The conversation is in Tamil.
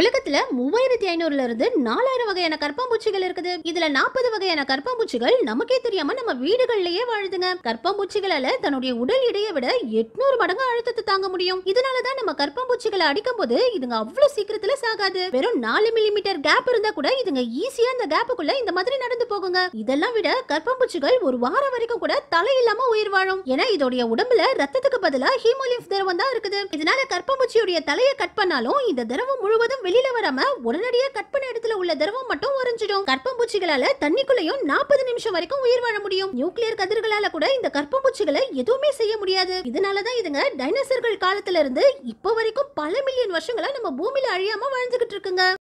உலகத்துல மூவாயிரத்தி ஐநூறுல இருந்து நாலாயிரம் வகையான கற்பாம்பூச்சிகள் இருக்குது இதுல நாற்பது வகையான கற்பாம்பூச்சிகள் நமக்கே தெரியாம நம்ம வீடுகள்லயே வாழுதுங்க கற்பாம்பூச்சிகளால தன்னுடைய உடல் இடையை விட எட்நூறு மடங்கு அழுத்தத்தை தாங்க முடியும் இதனாலதான் நம்ம கற்பாம்பூச்சிகளை அடிக்கும் போது இதுங்க அவ்வளவு சீக்கிரத்துல சாகாது வெறும் நாலு மில்லிமீட்டர் கேப் இருந்தா கூட இதுங்க ஈஸியா அந்த கேப்புக்குள்ள இந்த மாதிரி நடந்து போகுங்க இதெல்லாம் விட கற்பாம்பூச்சிகள் ஒரு வாரம் வரைக்கும் கூட தலை இல்லாம உயிர் வாழும் ஏன்னா இதோடைய உடம்புல ரத்தத்துக்கு பதிலா ஹீமோலிஃப் திரவம் தான் இருக்குது இதனால கற்பாம்பூச்சியுடைய தலையை கட் பண்ணாலும் இந்த திரவம் முழுவதும் வெளியில வராம உடனடியா கற்பனை இடத்துல உள்ள திரவம் மட்டும் உறைஞ்சிடும் பூச்சிகளால தண்ணிக்குள்ளேயும் நாற்பது நிமிஷம் வரைக்கும் உயிர் வாழ முடியும் நியூக்ளியர் கதிர்களால கூட இந்த கற்பம் பூச்சிகளை எதுவுமே செய்ய முடியாது இதனாலதான் இதுங்க டைனோசர்கள் காலத்துல இருந்து இப்போ வரைக்கும் பல மில்லியன் வருஷங்களா நம்ம பூமியில அழியாம வாழ்ந்துகிட்டு இருக்குங்க